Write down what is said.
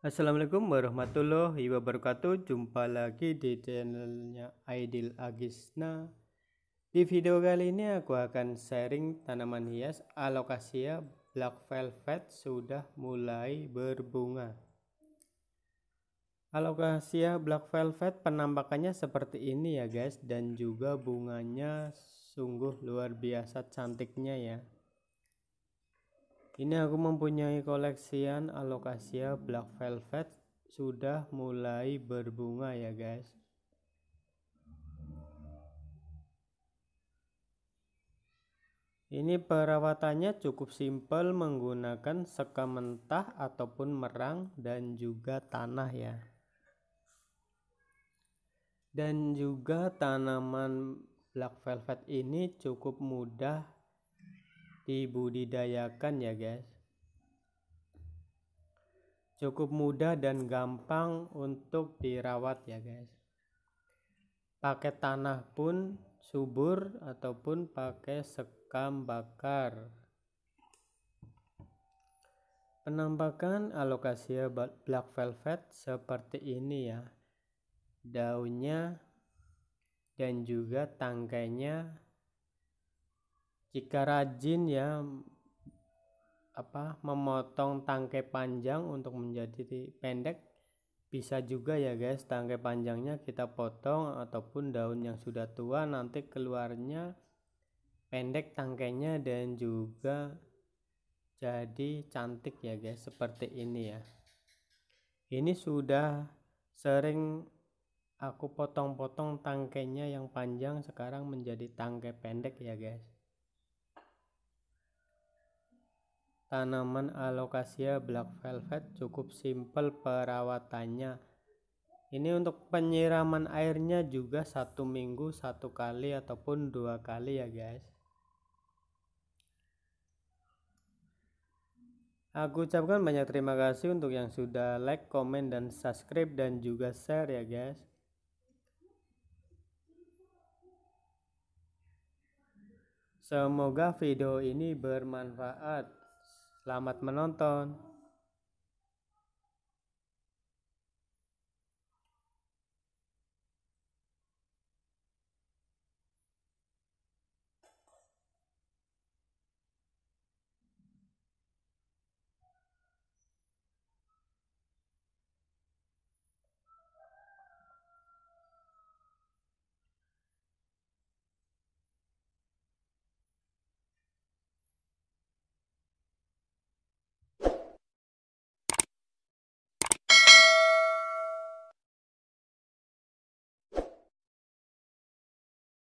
Assalamualaikum warahmatullahi wabarakatuh Jumpa lagi di channelnya Aidil Agisna Di video kali ini aku akan sharing tanaman hias Alokasia Black Velvet sudah mulai berbunga Alokasia Black Velvet penampakannya seperti ini ya guys Dan juga bunganya sungguh luar biasa cantiknya ya ini aku mempunyai koleksian alokasia Black Velvet sudah mulai berbunga ya guys. Ini perawatannya cukup simpel menggunakan sekam mentah ataupun merang dan juga tanah ya. Dan juga tanaman black velvet ini cukup mudah dibudidayakan ya guys cukup mudah dan gampang untuk dirawat ya guys pakai tanah pun subur ataupun pakai sekam bakar penampakan alokasi black velvet seperti ini ya daunnya dan juga tangkainya jika rajin ya apa memotong tangkai panjang untuk menjadi pendek bisa juga ya guys tangkai panjangnya kita potong ataupun daun yang sudah tua nanti keluarnya pendek tangkainya dan juga jadi cantik ya guys seperti ini ya ini sudah sering aku potong-potong tangkainya yang panjang sekarang menjadi tangkai pendek ya guys Tanaman alokasia black velvet cukup simpel perawatannya. Ini untuk penyiraman airnya juga satu minggu satu kali ataupun dua kali ya guys. Aku ucapkan banyak terima kasih untuk yang sudah like, komen, dan subscribe dan juga share ya guys. Semoga video ini bermanfaat. Selamat menonton!